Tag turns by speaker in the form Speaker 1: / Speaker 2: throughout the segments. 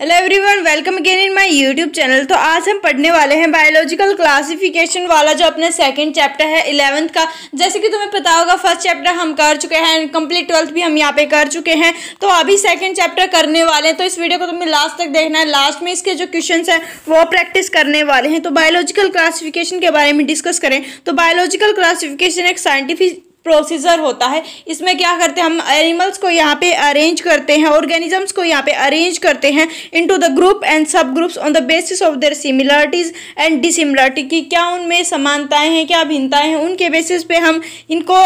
Speaker 1: Hello everyone welcome again in my YouTube channel तो आज हम पढ़ने वाले हैं बायोलॉजिकल क्लासिफिकेशन वाला जो अपने सेकंड चैप्टर है इलेवंथ का जैसे कि तुम्हें पता होगा फर्स्ट चैप्टर हम कर चुके हैं कंप्लीट ट्वेल्थ भी हम यहाँ पे कर चुके हैं तो अभी सेकंड चैप्टर करने वाले हैं तो इस वीडियो को तुम्हें लास्ट तक देखना है लास्ट में इसके जो क्वेश्चन हैं वो प्रैक्टिस करने वाले हैं तो बायोलॉजिकल क्लासिफिकेशन के बारे में डिस्कस करें तो बायोलॉजिकल क्लासिफिकेशन एक साइंटिफिक प्रोसीजर होता है इसमें क्या करते हैं हम एनिमल्स को यहाँ पे अरेंज करते हैं ऑर्गेनिजम्स को यहाँ पे अरेंज करते हैं into the group and subgroups on the basis of their similarities and dissimilarity की क्या उनमें समानताएं हैं क्या भिन्नताएं हैं उनके बेसिस पे हम इनको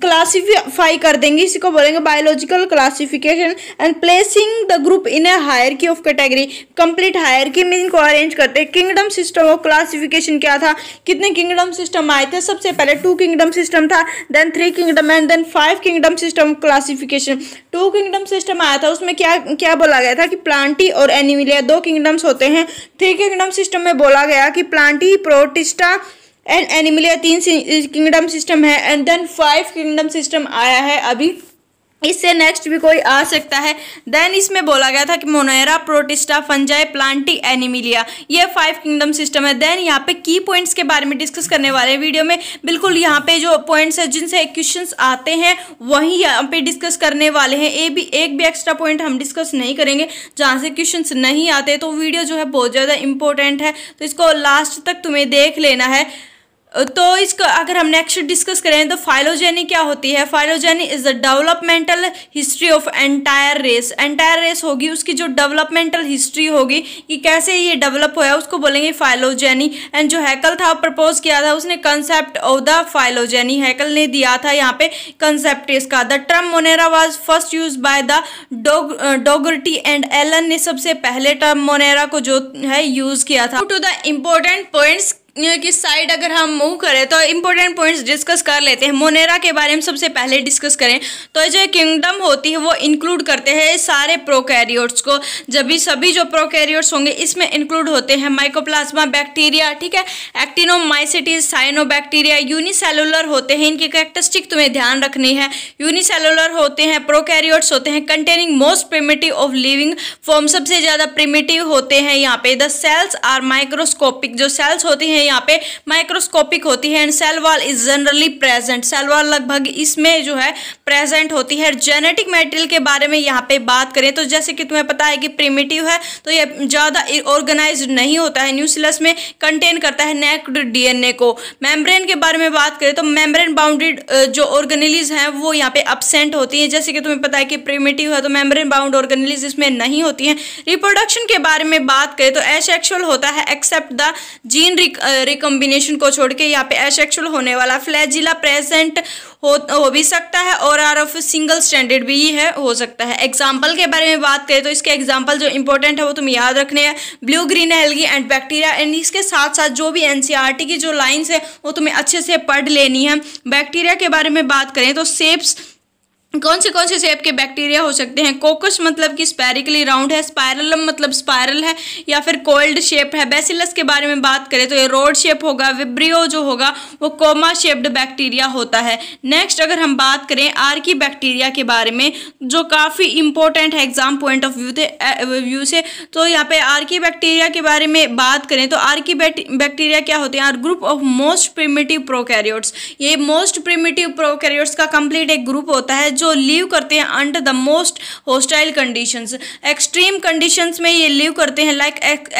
Speaker 1: क्लासीफाई कर देंगे इसी को बोलेंगे biological classification and placing the group in a hierarchy of category complete hierarchy मीन को अरेंज करते हैं किंगडम सिस्टम ऑफ क्लासिफिकेशन क्या था कितने किंगडम सिस्टम आए थे सबसे पहले टू किंगडम सिस्टम था then three kingdom and then five kingdom system of classification two kingdom system आया था उसमें क्या क्या बोला गया था कि प्लांटी और एनिमिलिया दो किंगडम्स होते हैं थ्री किंगडम सिस्टम में बोला गया कि प्लांटी प्रोटिस्टा एंड एनिमलिया तीन किंगडम सिस्टम है and then five kingdom system आया है अभी इससे नेक्स्ट भी कोई आ सकता है देन इसमें बोला गया था कि Monera Protista Fungi Plantae Animalia ये फाइव किंगडम सिस्टम है देन यहाँ पे की पॉइंट्स के बारे में डिस्कस करने वाले हैं वीडियो में बिल्कुल यहाँ पे जो पॉइंट्स है जिनसे क्वेश्चंस आते हैं वहीं यहाँ पे डिस्कस करने वाले हैं ए भी एक भी एक्स्ट्रा पॉइंट हम डिस्कस नहीं करेंगे जहाँ से क्वेश्चन नहीं आते तो वीडियो जो है बहुत ज़्यादा इंपॉर्टेंट है तो इसको लास्ट तक तुम्हें देख लेना है तो इसको अगर हम नेक्स्ट डिस्कस करें तो फाइलोजेनी क्या होती है phylogeny is the developmental history of entire race entire race होगी उसकी जो डेवलपमेंटल हिस्ट्री होगी कि कैसे ये डेवलप हुआ उसको बोलेंगे फाइलोजेनी एंड जो हैकल था प्रपोज किया था उसने concept of the phylogeny Haeckel ने दिया था यहाँ पे कंसेप्ट इसका the term Monera was first use by the डोगी एंड एलन ने सबसे पहले ट्रम मोनेरा को जो है यूज़ किया था टू द इम्पोर्टेंट पॉइंट्स की साइड अगर हम मूव करें तो इम्पोर्टेंट पॉइंट्स डिस्कस कर लेते हैं मोनेरा के बारे में सबसे पहले डिस्कस करें तो जो किंगडम होती है वो इंक्लूड करते हैं सारे प्रोकैरियोट्स को जब भी सभी जो प्रोकैरियोट्स होंगे इसमें इंक्लूड होते हैं माइकोप्लाज्मा बैक्टीरिया ठीक है एक्टिनोमाइसिटीज साइनोबैक्टीरिया यूनिसेलुलर होते हैं इनकी कैरेक्टरिस्टिक तुम्हें ध्यान रखनी है यूनिसेलुलर होते हैं प्रोकैरियोट्स होते हैं containing most primitive of living form सबसे ज़्यादा प्रिमेटिव होते हैं यहाँ पे द सेल्स आर माइक्रोस्कोपिक जो सेल्स होती हैं यहाँ पे माइक्रोस्कोपिक होती है and cell wall is generally present cell wall लगभग इसमें जो है प्रेजेंट होती है जेनेटिक मेटेरियल के बारे में यहाँ पे बात करें तो जैसे कि तुम्हें पता है कि प्रिमेटिव है तो ये ज़्यादा ऑर्गेनाइज नहीं होता है न्यूसिलस में कंटेन करता है नेक्ड डीएनए को मेम्ब्रेन के बारे में बात करें तो मेम्ब्रेन बाउंडेड जो ऑर्गेनिलीज हैं वो यहाँ पे अपसेंट होती हैं जैसे कि तुम्हें पता है कि प्रिमेटिव है तो मेम्ब्रेन बाउंड ऑर्गेनिलीज इसमें नहीं होती हैं रिप्रोडक्शन के बारे में बात करें तो एसेक्शुअल होता है एक्सेप्ट द जीन रिकम्बिनेशन को छोड़ के यहाँ पे एसेक्सुअल होने वाला फ्लैजिला प्रेजेंट हो हो भी सकता है और आर ऑफ सिंगल स्टैंडर्ड भी है हो सकता है एग्जाम्पल के बारे में बात करें तो इसके एग्जाम्पल जो इंपॉर्टेंट है वो तुम याद रखने हैं blue green algae and bacteria and इसके साथ साथ जो भी एनसीईआरटी की जो लाइंस है वो तुम्हें अच्छे से पढ़ लेनी है बैक्टीरिया के बारे में बात करें तो सेप्स कौन से कौन से शेप के बैक्टीरिया हो सकते हैं कोकस मतलब कि स्पैरिकली राउंड है स्पायरलम मतलब स्पायरल है या फिर कोल्ड शेप है बेसिलस के बारे में बात करें तो ये रोड शेप होगा विब्रियो जो होगा वो कोमा शेप्ड बैक्टीरिया होता है नेक्स्ट अगर हम बात करें आर की बैक्टीरिया के बारे में जो काफ़ी इंपॉर्टेंट है exam point of view view से तो यहाँ पे आर की बैक्टीरिया के बारे में बात करें तो आर की बैक्टीरिया क्या होते हैं are group of most primitive prokaryotes ये मोस्ट प्रिमेटिव प्रोकैरियोट्स का कंप्लीट एक ग्रुप होता है जो जो लीव करते हैं under the most hostile conditions extreme conditions में ये लीव करते हैं लाइक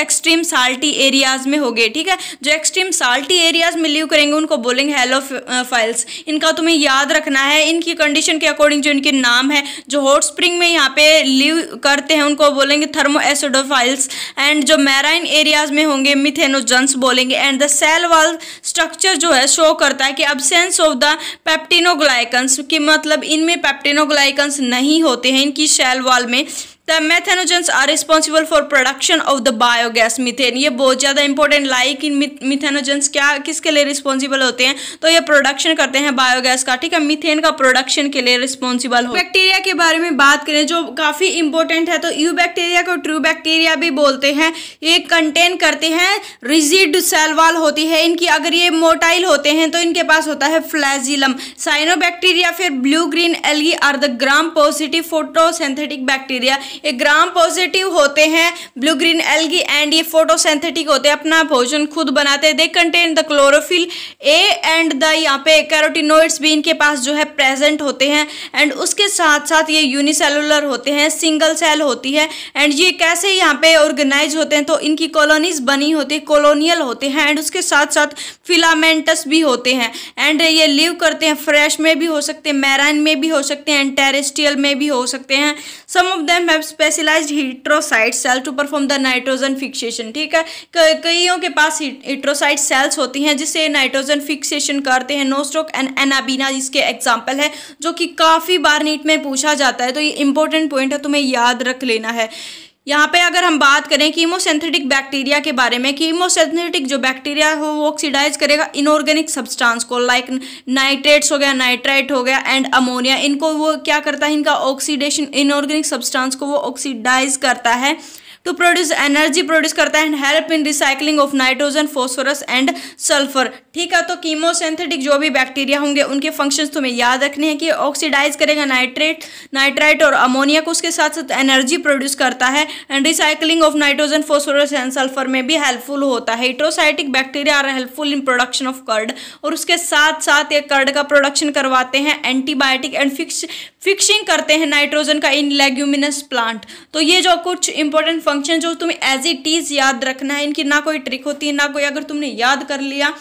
Speaker 1: एक्सट्रीम साल्टी एरियाज में हो गए ठीक है जो एक्सट्रीम साल्टी एरियाज में लीव करेंगे उनको बोलेंगे हेलो फाइल्स uh, इनका तुम्हें याद रखना है इनकी कंडीशन के अकॉर्डिंग जो इनके नाम है जो हॉट स्प्रिंग में यहाँ पे लीव करते हैं उनको बोलेंगे थर्मो एसिडोफाइल्स एंड जो मैराइन एरियाज में होंगे मिथेनोजन्स बोलेंगे and the cell wall structure जो है शो करता है कि अबसेंस ऑफ द पेप्टिनोग्लाइकन्स की मतलब इनमें पैप्टेनोग्लाइकन्स नहीं होते हैं इनकी शैल वाल में The methanogens are responsible for production of the biogas methane. ये बहुत ज़्यादा इंपॉर्टेंट लाइक इन मिथेनोजेंस क्या किसके लिए रिस्पॉन्सिबल होते हैं तो ये प्रोडक्शन करते हैं बायोगैस का ठीक है मिथेन का प्रोडक्शन के लिए रिस्पॉन्सिबल हो बैक्टीरिया के बारे में बात करें जो काफ़ी इंपॉर्टेंट है तो यू बैक्टीरिया को ट्रू बैक्टीरिया भी बोलते हैं ये कंटेन करते हैं रिजिड सेलवाल होती है इनकी अगर ये मोटाइल होते हैं तो इनके पास होता है फ्लैजिलम साइनो बैक्टीरिया फिर blue green algae are the gram positive photosynthetic bacteria ये ग्राम पॉजिटिव होते हैं ब्लू ग्रीन एल्गी एंड ये फोटोसेंथेटिक होते हैं अपना भोजन खुद बनाते हैं they contain the chlorophyll a and the यहाँ पे कैरोटिनोइड्स भी इनके पास जो है प्रेजेंट होते हैं एंड उसके साथ साथ ये यूनिसेलुलर होते हैं सिंगल सेल होती है एंड ये कैसे यहाँ पे ऑर्गेनाइज होते हैं तो इनकी कॉलोनीज बनी होती है कॉलोनियल होते हैं एंड उसके साथ साथ फिलामेंटस भी होते हैं एंड ये लिव करते हैं फ्रेश में भी हो सकते हैं मैराइन में भी हो सकते हैं एंड टेरेस्टियल में भी हो सकते हैं some of them have specialised heterocyst cell to perform the nitrogen fixation ठीक है कईयों के पास हीट्रोसाइट सेल्स होती हैं जिसे नाइट्रोजन फिक्सेशन करते हैं नोस्ट्रोक एंड एनाबीना जिसके एग्जाम्पल है जो कि काफ़ी बार नीट में पूछा जाता है तो ये इंपॉर्टेंट पॉइंट है तुम्हें याद रख लेना है यहाँ पे अगर हम बात करें कीमोसेंथेटिक बैक्टीरिया के बारे में कीमोसेंथेटिक जो बैक्टीरिया हो वो ऑक्सीडाइज करेगा इनऑर्गेनिक सब्सटेंस को लाइक नाइट्रेट्स हो गया नाइट्राइट हो गया एंड अमोनिया इनको वो क्या करता है इनका ऑक्सीडेशन इनऑर्गेनिक सब्सटेंस को वो ऑक्सीडाइज करता है टू प्रोड्यूस एनर्जी प्रोड्यूस करता है and help in recycling of nitrogen phosphorus and sulphur ठीक है तो कीमोसेंथेटिक जो भी बैक्टीरिया होंगे उनके फंक्शंस तुम्हें याद रखने हैं कि ऑक्सीडाइज करेगा नाइट्रेट नाइट्राइट और अमोनिया को उसके साथ साथ एनर्जी प्रोड्यूस करता है and recycling of nitrogen phosphorus and sulphur में भी हेल्पफुल होता है heterotrophic bacteria are helpful in production of curd और उसके साथ साथ ये कर्ड का प्रोडक्शन करवाते हैं एंटीबायोटिक एंड फिक्स फिक्सिंग करते हैं नाइट्रोजन का इन लेग्यूमिनस प्लांट तो ये जो कुछ इंपॉर्टेंट फंक्शन जो तुम्हें एज इट इज़ याद रखना है इनकी ना कोई ट्रिक होती है ना कोई अगर तुमने याद कर लिया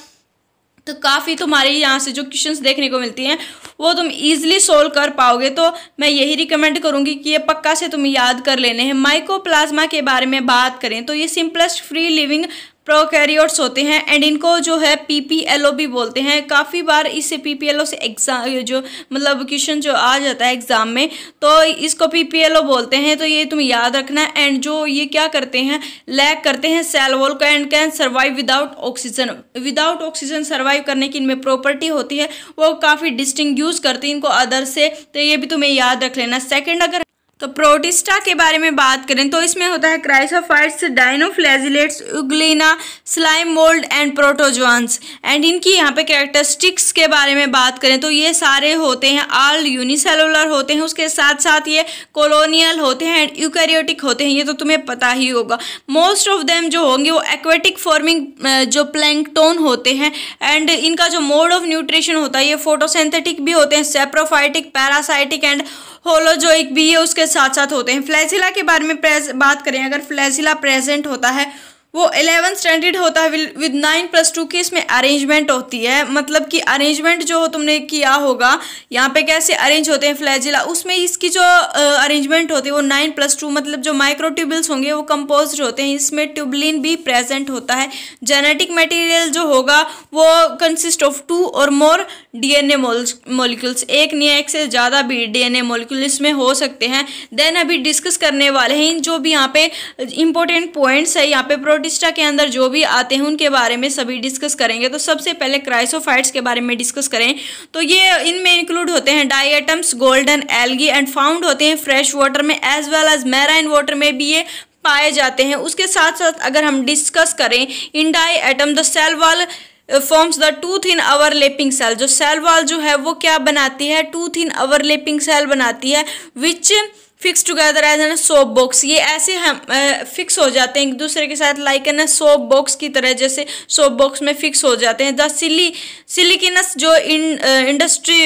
Speaker 1: तो काफ़ी तुम्हारे यहाँ से जो क्वेश्चंस देखने को मिलती हैं वो तुम इजीली सोल्व कर पाओगे तो मैं यही रिकमेंड करूँगी कि ये पक्का से तुम याद कर लेने हैं माइकोप्लाज्मा के बारे में बात करें तो ये सिंपलेस्ट फ्री लिविंग प्रोकैरियोट्स होते हैं एंड इनको जो है पीपीएलओ भी बोलते हैं काफ़ी बार इससे पीपीएलओ से एग्जाम जो मतलब क्वेश्चन जो आ जाता है एग्ज़ाम में तो इसको पीपीएलओ बोलते हैं तो ये तुम्हें याद रखना है एंड जो ये क्या करते हैं लैक करते हैं सेल वॉल का and can survive without oxygen without oxygen survive करने की इनमें प्रॉपर्टी होती है वो काफ़ी डिस्टिंग यूज़ करते हैं इनको अदर से तो ये भी तुम्हें याद रख लेना सेकेंड अगर तो प्रोटिस्टा के बारे में बात करें तो इसमें होता है chrysophytes dinoflagellates Euglena slime mould and protozoans and इनकी यहाँ पे कैरेक्टरिस्टिक्स के बारे में बात करें तो ये सारे होते हैं आल यूनिसेलुलर होते हैं उसके साथ साथ ये कॉलोनियल होते हैं एंड यूकैरियोटिक होते हैं ये तो तुम्हें पता ही होगा मोस्ट ऑफ देम जो होंगे वो एक्वेटिक फॉर्मिंग जो प्लैंकटोन होते हैं एंड इनका जो मोड ऑफ न्यूट्रिशन होता है ये फोटोसेंथेटिक भी होते हैं सेप्रोफाइटिक पैरासाइटिक एंड होलोजोइक भी ये उसके साथ साथ होते हैं फ्लैजिला के बारे में बात करें अगर फ्लैजिला प्रेजेंट होता है वो एलेवन स्टैंडर्ड होता है विद नाइन प्लस टू की इसमें अरेंजमेंट होती है मतलब कि अरेंजमेंट जो हो तुमने किया होगा यहाँ पे कैसे अरेंज होते हैं फ्लैजिला उसमें इसकी जो अरेंजमेंट होती है वो नाइन प्लस टू मतलब जो माइक्रो ट्यूबल्स होंगे वो कंपोज होते हैं इसमें ट्यूबलिन भी प्रेजेंट होता है जेनेटिक मटीरियल जो होगा वो कंसिस्ट ऑफ टू और मोर डी एन एक नहीं एक से ज़्यादा भी डी एन इसमें हो सकते हैं देन अभी डिस्कस करने वाले हैं जो भी यहाँ पे इंपॉर्टेंट पॉइंट्स है यहाँ पे प्रोटिस्टा के अंदर जो भी आते हैं उनके बारे में सभी डिस्कस करेंगे तो सबसे पहले क्राइसोफाइट्स के बारे में डिस्कस करें तो ये इनमें इंक्लूड होते हैं diatoms golden algae and found होते हैं फ्रेश वाटर में as well as marine water में भी ये पाए जाते हैं उसके साथ साथ अगर हम डिस्कस करें in diatom the cell wall forms the two in overlapping cell जो सेल वॉल जो है वो क्या बनाती है tooth in overlapping cell बनाती है which fix together as an soap box ये ऐसे हम फिक्स हो जाते हैं एक दूसरे के साथ लाइक एन सोप बॉक्स की तरह जैसे सोप बॉक्स में फिक्स हो जाते हैं द सिली सिलिकिनस जो इन इंडस्ट्री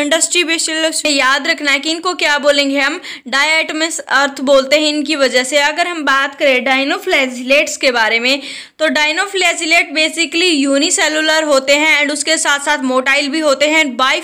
Speaker 1: इंडस्ट्री बेसिलस याद रखना है कि इनको क्या बोलेंगे हम डायटमस अर्थ बोलते हैं इनकी वजह से अगर हम बात करें डाइनोफ्लैजिलेट्स के बारे में तो डाइनोफ्लैजिलेट बेसिकली यूनिसेलुलर होते हैं एंड उसके साथ साथ मोटाइल भी होते हैं बाई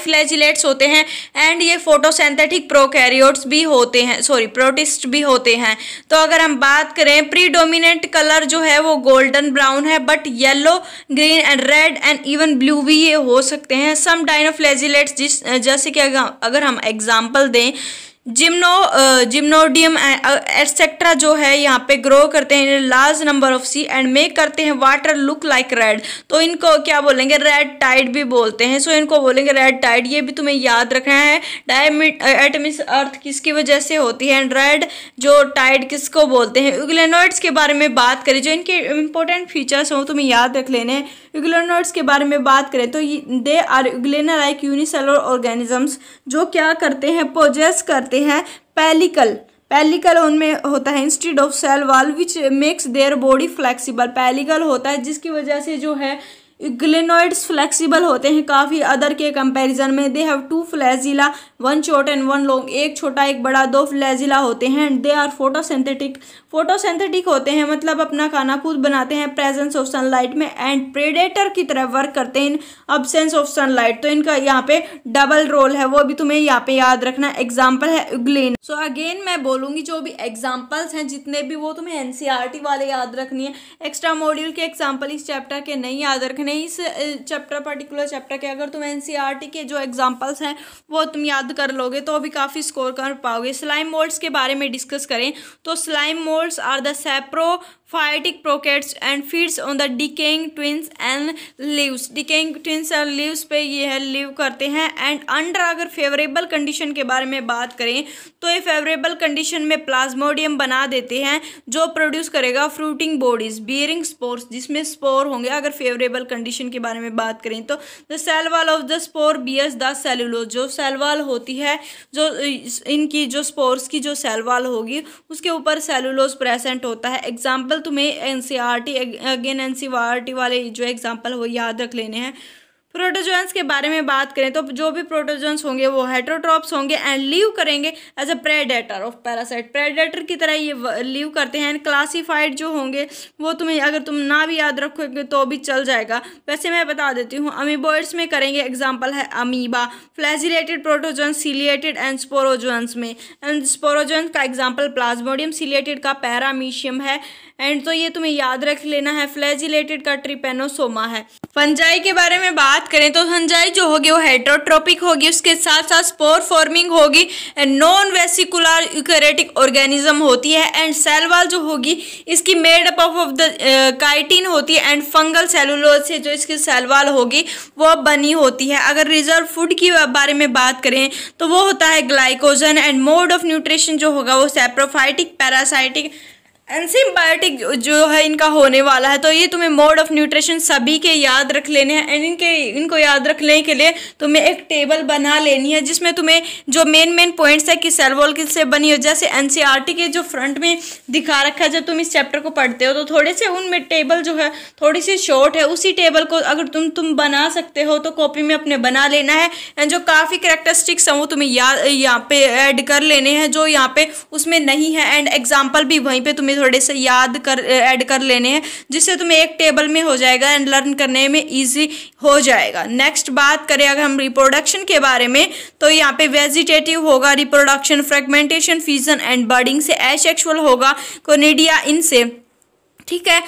Speaker 1: होते हैं एंड ये फोटोसेंथेटिक प्रोकैरियोट्स भी होते हैं सॉरी प्रोटिस्ट भी होते हैं तो अगर हम बात करें प्रीडोमिनेंट कलर जो है वो गोल्डन ब्राउन है but yellow green and red and even blue भी ये हो सकते हैं सम डाइनोफ्लैजिलेट्स जिस जैसे कि अगर हम एग्जाम्पल दें जिम्नो जिम्नोडियम एटसेट्रा जो है यहाँ पे ग्रो करते हैं large number of sea and make करते हैं वाटर लुक लाइक रेड तो इनको क्या बोलेंगे रेड टाइड भी बोलते हैं सो so, इनको बोलेंगे रेड टाइड ये भी तुम्हें याद रखना है डायमिट एटमिस अर्थ किसकी वजह से होती है एंड रेड जो टाइड किसको बोलते हैं उगलेनोइड्स के बारे में बात करें जो इनके इंपॉर्टेंट फीचर्स हों तुम्हें याद रख लेने हैं यूग्लेनोइड्स के बारे में बात करें तो they are euglena like unicellular organisms जो क्या करते हैं पोजेस करते हैं पैलिकल पैलिकल उनमें होता है instead of cell wall which makes their body flexible pellicle होता है जिसकी वजह से जो है ग्लेनोइड्स फ्लेक्सिबल होते हैं काफ़ी अदर के कंपैरिजन में they have two flagella one short and one long एक छोटा एक बड़ा दो फ्लैजिला होते हैं and they are photosynthetic photosynthetic होते हैं मतलब अपना खाना खुद बनाते हैं प्रेजेंस ऑफ सनलाइट में एंड प्रेडेटर की तरह वर्क करते हैं इन अबसेंस ऑफ सनलाइट तो इनका यहाँ पे डबल रोल है वो भी तुम्हें यहाँ पे याद रखना एग्जाम्पल है ग्लेन सो अगेन मैं बोलूँगी जो भी एग्जाम्पल्स हैं जितने भी वो तुम्हें एनसीईआरटी e वाले याद रखनी है एक्स्ट्रा मॉड्यूल के एग्जाम्पल इस चैप्टर के नहीं याद रखने मैं इस चैप्टर पर्टिकुलर चैप्टर के अगर तुम एन e के जो एग्जाम्पल्स हैं वो तुम याद कर लोगे तो अभी काफ़ी स्कोर कर पाओगे स्लाइम मोल्ड्स के बारे में डिस्कस करें तो slime moulds are the saprophytic protists and feeds on the decaying twigs and leaves decaying twigs and leaves पे ये है लिव करते हैं एंड अंडर अगर फेवरेबल कंडीशन के बारे में बात करें तो ये फेवरेबल कंडीशन में प्लाज्मोडियम बना देते हैं जो प्रोड्यूस करेगा फ्रूटिंग बॉडीज बियरिंग स्पोर्स जिसमें स्पोर होंगे अगर फेवरेबल कंडीशन के बारे में बात करें तो the cell wall of the spore bears the cellulose जो सेल वॉल होती है जो इनकी जो स्पोर्स की जो सेल वॉल होगी उसके ऊपर सेलुलोज प्रेजेंट होता है एग्जाम्पल तुम्हें एनसीआरटी अगेन एनसीआरटी वाले जो एग्जाम्पल वो याद रख लेने हैं प्रोटोजोन्स के बारे में बात करें तो जो भी प्रोटोजोन्स होंगे वो हेट्रोट्रॉप्स होंगे एंड लीव करेंगे as a predator of parasite predator की तरह ये लीव करते हैं एंड क्लासीफाइड जो होंगे वो तुम्हें अगर तुम ना भी याद रखोगे तो भी चल जाएगा वैसे मैं बता देती हूँ अमीबोइड्स में करेंगे एग्जाम्पल है amoeba flagellated protozoans ciliated and sporozoans में एंड स्पोरोजोन्स का एग्जाम्पल प्लाज्मोडियम सीलिएटेड का पैरामीशियम है एंड तो ये तुम्हें याद रख लेना है फ्लैजिलेटेड का ट्रिपेनोसोमा है फंजाई के बारे में बात करें तो फंजाई जो होगी वो हाइड्रोट्रोपिक होगी उसके साथ साथ स्पोर फॉर्मिंग होगी and non vesicular eukaryotic organism होती है एंड सेलवाल जो होगी इसकी made up of the chitin होती है एंड फंगल सेलुलोज से जो इसकी सेलवाल होगी वह बनी होती है अगर रिजर्व फूड की बारे में बात करें तो वो होता है glycogen and mode of nutrition जो होगा वो सेप्रोफाइटिक पैरासाइटिक एनसीम्बायोटिक जो है इनका होने वाला है तो ये तुम्हें मोड ऑफ न्यूट्रिशन सभी के याद रख लेने हैं एंड इनके इनको याद रखने के लिए तुम्हें एक टेबल बना लेनी है जिसमें तुम्हें जो मेन मेन पॉइंट्स है कि सेलवॉल वॉल से बनी हो जैसे एन e के जो फ्रंट में दिखा रखा है जब तुम इस चैप्टर को पढ़ते हो तो थोड़े से उनमें टेबल जो है थोड़ी सी शॉर्ट है उसी टेबल को अगर तुम तुम बना सकते हो तो कॉपी में अपने बना लेना है एंड जो काफ़ी करेक्टरिस्टिक्स हैं वो तुम्हें याद यहाँ पे ऐड कर लेने हैं जो यहाँ पे उसमें नहीं है एंड एग्जाम्पल भी वहीं पर तुम्हें भी थोड़े से याद कर ऐड कर लेने हैं जिससे तुम्हें एक टेबल में हो जाएगा एंड लर्न करने में ईजी हो जाएगा नेक्स्ट बात करें अगर हम रिप्रोडक्शन के बारे में तो यहाँ पे वेजिटेटिव होगा reproduction fragmentation fusion and budding से एशेक्सुअल होगा कोनिडिया इनसे ठीक है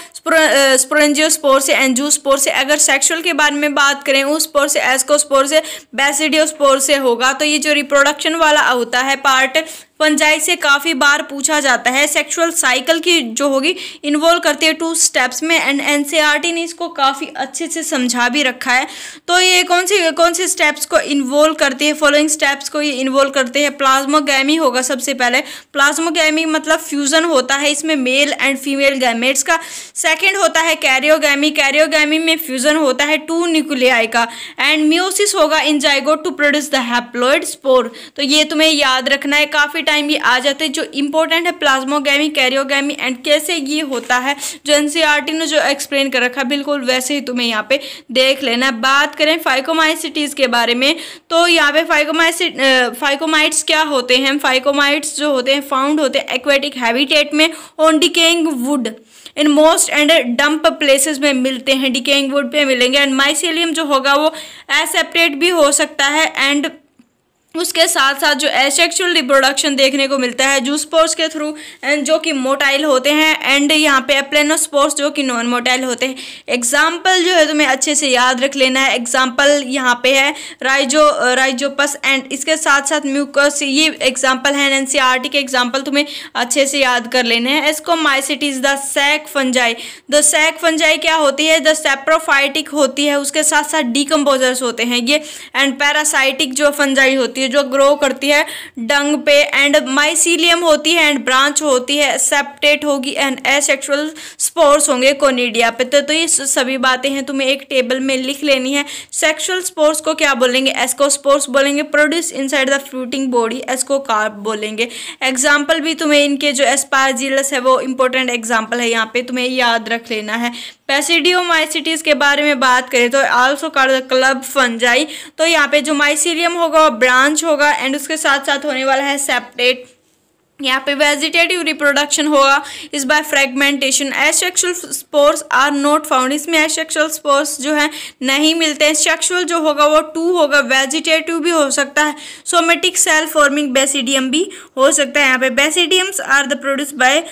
Speaker 1: स्पोरेंजियो स्पोर से एंजू स्पोर से अगर सेक्सुअल के बारे में बात करें उस स्पोर से एस्को स्पोर से बेसिडियो स्पोर से होगा तो ये जो रिप्रोडक्शन वाला होता है पार्ट पंचायत से काफ़ी बार पूछा जाता है सेक्सुअल साइकिल की जो होगी इन्वॉल्व करती है टू स्टेप्स में एंड एनसीईआरटी e ने इसको काफ़ी अच्छे से समझा भी रखा है तो ये कौन सी कौन से स्टेप्स को इन्वॉल्व करती है फॉलोइंग स्टेप्स को ये इन्वॉल्व करते हैं प्लाज्मोगैमी होगा सबसे पहले प्लाज्मोगैमी मतलब फ्यूज़न होता है इसमें मेल एंड फीमेल गैमेट्स का सेकेंड होता है कैरियोगैमी कैरियोगैमी में फ्यूज़न होता है टू न्यूक्लियाई का एंड म्योसिस होगा zygote to produce the haploid spore तो ये तुम्हें याद रखना है काफ़ी टाइम ये आ जाते हैं जो इंपॉर्टेंट है प्लाज्मोगैमी कैरियोगैमी एंड कैसे ये होता है जो एन e ने जो एक्सप्लेन कर रखा बिल्कुल वैसे ही तुम्हें यहाँ पे देख लेना बात करें फाइकोमाइसिटीज़ के बारे में तो यहाँ पे फाइकोमाइसिट फाइकोमाइट्स क्या होते हैं फाइकोमाइट्स जो होते हैं फाउंड होते हैं एक्वेटिक हैबिटेट में on decaying wood in moist and damp places में मिलते हैं डिकेंग वुड पे मिलेंगे एंड माइसिलियम जो होगा वो एसेप्टेट भी हो सकता है एंड उसके साथ साथ जो एसेक्सुअल रिप्रोडक्शन देखने को मिलता है जू स्पोर्स के थ्रू जो कि मोटाइल होते हैं एंड यहाँ पे प्लेनो स्पोर्स जो कि नॉन मोटाइल होते हैं एग्जाम्पल जो है तुम्हें अच्छे से याद रख लेना है एग्जाम्पल यहाँ पे है राइजो राइजोपस एंड इसके साथ साथ म्यूकस ये एग्जाम्पल है एन e के एग्जाम्पल तुम्हें अच्छे से याद कर लेने हैं इसको mycetes the sac fungi the sac fungi क्या होती है द सेप्रोफाइटिक होती है उसके साथ साथ डीकम्पोजर्स होते हैं ये एंड पैरासाइटिक जो फंजाई होती है है जो ग्रो करती है डंग पे एंड माइसीलियम होती है एंड ब्रांच होती है सेप्टेट होगी एंड एसेक्सुअल स्पोर्स होंगे कोनीडिया पे तो, तो ये सभी बातें हैं तुम्हें एक टेबल में लिख लेनी है सेक्सुअल स्पोर्स को क्या बोलेंगे एस्कोस्पोर्स बोलेंगे produce in the fruiting body ascocarp बोलेंगे एग्जाम्पल भी तुम्हें इनके जो एस्पायर है वो इंपॉर्टेंट एग्जाम्पल है यहाँ पे तुम्हें याद रख लेना है पैसिडियो माइसिटीज के बारे में बात करें तो also called the club fungi तो यहाँ पे जो माइसीरियम होगा ब्रांच होगा एंड उसके साथ साथ होने वाला है सेप्टेट यहाँ पे वेजिटेटिव रिप्रोडक्शन होगा is by fragmentation asexual spores are not found इसमें एसेक्सुअल स्पोर्स जो है नहीं मिलते हैं सेक्सुअल जो होगा वो टू होगा वेजिटेटिव भी हो सकता है सोमेटिक सेल फॉर्मिंग बेसिडियम भी हो सकता है यहाँ पे basidiums are the produce by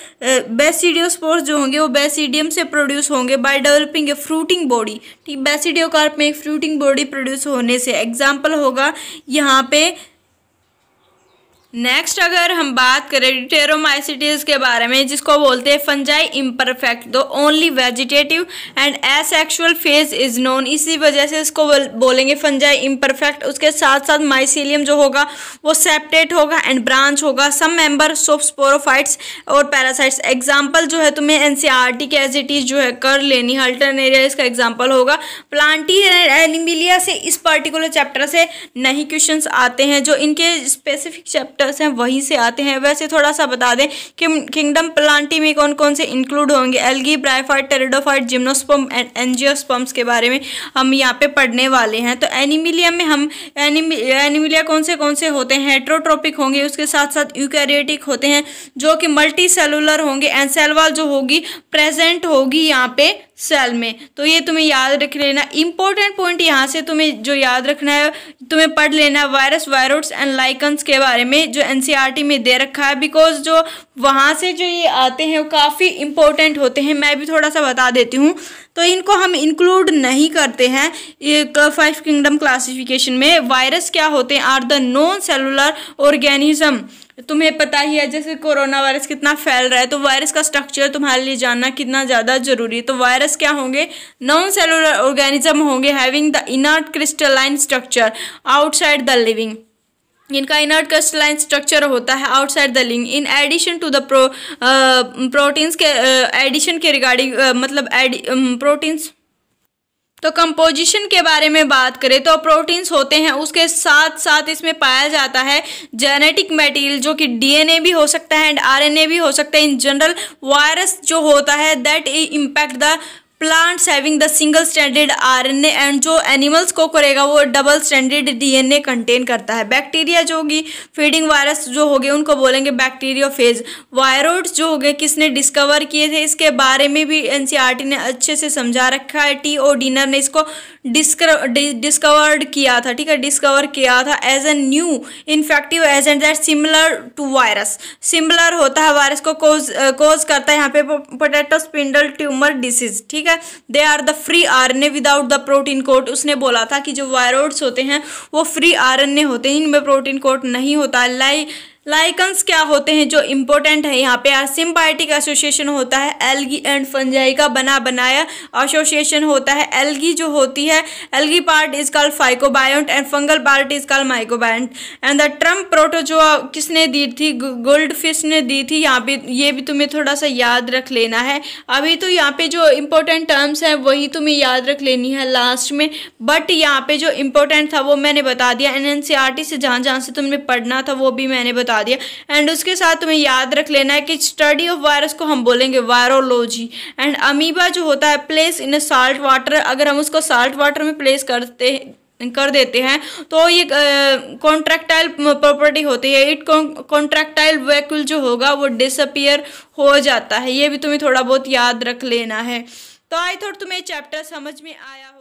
Speaker 1: basidiospores जो होंगे वो बेसिडियम से प्रोड्यूस होंगे by developing a fruiting body ठीक बेसिडियो कार्प में एक फ्रूटिंग बॉडी प्रोड्यूस होने से एग्जाम्पल होगा यहाँ पे नेक्स्ट अगर हम बात करें टेरोमाइसिटीज के बारे में जिसको बोलते हैं fungi imperfect though only vegetative and asexual phase is known इसी वजह से इसको बोलेंगे फंजाई इम्परफेक्ट उसके साथ साथ माइसिलियम जो होगा वो सेप्टेट होगा एंड ब्रांच होगा सम मेंबर ऑफ स्पोरोफाइट्स और पैरासाइट्स एग्जाम्पल जो है तुम्हें एन सी जो है कर लेनी हल्टरनेरिया इसका एग्जाम्पल होगा प्लांटी एनिमिलिया से इस पर्टिकुलर चैप्टर से नहीं क्वेश्चन आते हैं जो इनके स्पेसिफिक चैप्टर कैरेक्टर्स हैं वहीं से आते हैं वैसे थोड़ा सा बता दें कि किंगडम प्लांटी में कौन कौन से इंक्लूड होंगे algae bryophytes pteridophytes gymnosperm and angiosperms के बारे में हम यहाँ पे पढ़ने वाले हैं तो एनिमिलिया में हम एनिमि एनिमिलिया कौन से कौन से होते हैं हेट्रोट्रोपिक होंगे उसके साथ साथ यूकैरियोटिक होते हैं जो कि मल्टी सेलुलर होंगे एंड सेलवाल जो होगी प्रेजेंट होगी यहाँ पे सेल में तो ये तुम्हें याद रख लेना इंपॉर्टेंट पॉइंट यहाँ से तुम्हें जो याद रखना है तुम्हें पढ़ लेना वायरस वायरोट्स एंड लाइकन्स के बारे में जो एन e में दे रखा है बिकॉज जो वहाँ से जो ये आते हैं वो काफ़ी इंपॉर्टेंट होते हैं मैं भी थोड़ा सा बता देती हूँ तो इनको हम इंक्लूड नहीं करते हैं फाइव किंगडम क्लासिफिकेशन में वायरस क्या होते हैं are the non cellular organism तुम्हें पता ही है जैसे कोरोना वायरस कितना फैल रहा है तो वायरस का स्ट्रक्चर तुम्हारे लिए जानना कितना ज़्यादा जरूरी है तो वायरस क्या होंगे नॉन सेलुलर ऑर्गेनिज्म होंगे having the inert crystalline structure outside the living इनका इनर्ट क्रिस्टलाइन स्ट्रक्चर होता है outside the living in addition to the proteins के एडिशन uh, के रिगार्डिंग uh, मतलब प्रोटीन्स तो कंपोजिशन के बारे में बात करें तो प्रोटीन्स होते हैं उसके साथ साथ इसमें पाया जाता है जेनेटिक मटेरियल जो कि डीएनए भी हो सकता है एंड आरएनए भी हो सकता है इन जनरल वायरस जो होता है that impact the plants having the single standard RNA and जो एनिमल्स को करेगा वो डबल स्टैंडर्ड डीएनए कंटेन करता है बैक्टीरिया जो होगी फीडिंग वायरस जो गए उनको बोलेंगे बैक्टीरियो फेज वायरोड्स जो होंगे किसने डिस्कवर किए थे इसके बारे में भी एनसीईआरटी ने अच्छे से समझा रखा है टी ओ डिनर ने इसको डिस्कवर्ड किया था ठीक है डिस्कवर किया था as a new infective agent that similar to virus similar होता है वायरस को कोज कोज करता है यहाँ पे पोटेटो स्पिंडल ट्यूमर डिसीज ठीक ठीक है they are the free R A without the protein coat उसने बोला था कि जो वायरोड्स होते हैं वो फ्री आर होते हैं इनमें प्रोटीन कोट नहीं होता लाइक लाइकन्स क्या होते हैं जो इम्पोर्टेंट है यहाँ पे सिम्बायोटिक एसोसिएशन होता है एल्गी एंड फंजाई का बना बनाया एसोसिएशन होता है एल्गी जो होती है algae part is call phycobiont and fungal part is call mycobiont and the term protozoa किसने दी थी गोल्ड फिश ने दी थी यहाँ पे ये भी तुम्हें थोड़ा सा याद रख लेना है अभी तो यहाँ पे जो इम्पोर्टेंट टर्म्स हैं वही तुम्हें याद रख लेनी है लास्ट में बट यहाँ पे जो इम्पोर्टेंट था वो मैंने बता दिया एन e से जहाँ जहाँ से तुमने पढ़ना था वो भी मैंने बता बता दिया एंड उसके साथ तुम्हें याद रख लेना है कि स्टडी ऑफ वायरस को हम बोलेंगे वायरोलॉजी एंड अमीबा जो होता है प्लेस इन साल्ट वाटर अगर हम उसको साल्ट वाटर में प्लेस करते हैं कर देते हैं तो ये कॉन्ट्रैक्टाइल प्रॉपर्टी होती है इट कॉन्ट्रैक्टाइल वैक्यूल जो होगा वो डिसअपियर हो जाता है ये भी तुम्हें थोड़ा बहुत याद रख लेना है तो आई थॉट तुम्हें चैप्टर समझ में आया